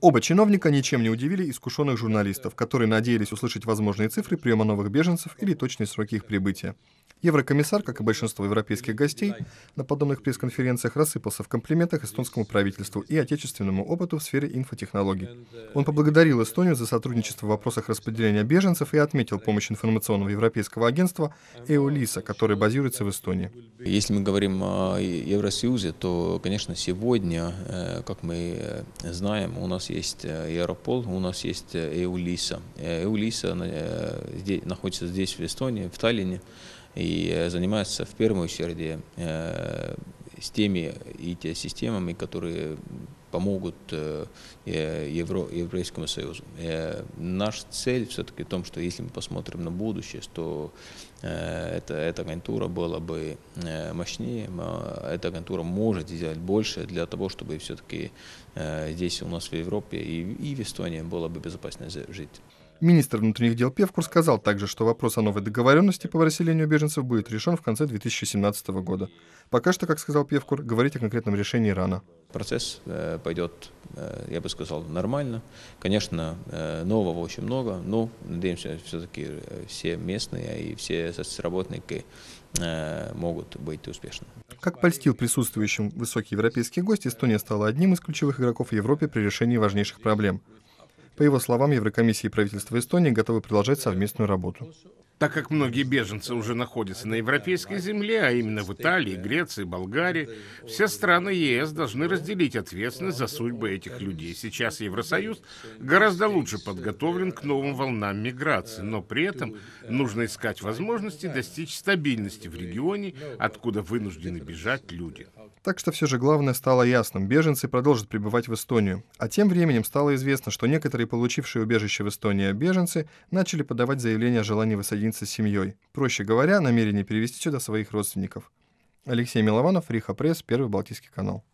Оба чиновника ничем не удивили искушенных журналистов, которые надеялись услышать возможные цифры приема новых беженцев или точные сроки их прибытия. Еврокомиссар, как и большинство европейских гостей, на подобных пресс-конференциях рассыпался в комплиментах эстонскому правительству и отечественному опыту в сфере инфотехнологий. Он поблагодарил Эстонию за сотрудничество в вопросах распределения беженцев и отметил помощь информационного европейского агентства «Эолиса», которое базируется в Эстонии. Если мы говорим о Евросоюзе, то, конечно, сегодня, э, как мы знаем, у нас есть Европол, э, у нас есть э, «Эолиса». «Эолиса» находится здесь, в Эстонии, в Таллине и э, занимается в первую очередь э, с теми и те системами, которые помогут э, Евро, Еврейскому Союзу. Наша цель все-таки в том, что если мы посмотрим на будущее, то это, эта агентура была бы мощнее, а, эта агентура может сделать больше для того, чтобы все-таки здесь у нас в Европе и, и в Эстонии было бы безопасно жить. Министр внутренних дел Певкур сказал также, что вопрос о новой договоренности по расселению беженцев будет решен в конце 2017 года. Пока что, как сказал Певкур, говорить о конкретном решении рано. Процесс э, пойдет, э, я бы сказал, нормально. Конечно, э, нового очень много, но надеемся, все-таки все местные и все соцработники могут быть успешны. Как польстил присутствующим высокий европейский гость, Эстония стала одним из ключевых игроков в Европе при решении важнейших проблем. По его словам, Еврокомиссия и правительство Эстонии готовы продолжать совместную работу. Так как многие беженцы уже находятся на европейской земле, а именно в Италии, Греции, Болгарии, все страны ЕС должны разделить ответственность за судьбы этих людей. Сейчас Евросоюз гораздо лучше подготовлен к новым волнам миграции, но при этом нужно искать возможности достичь стабильности в регионе, откуда вынуждены бежать люди. Так что все же главное стало ясным. Беженцы продолжат пребывать в Эстонию. А тем временем стало известно, что некоторые получившие убежище в Эстонии беженцы начали подавать заявление о желании высадить объединиться с семьей. Проще говоря, намерение перевести сюда своих родственников. Алексей Милованов, Риха Пресс, Первый Балтийский канал.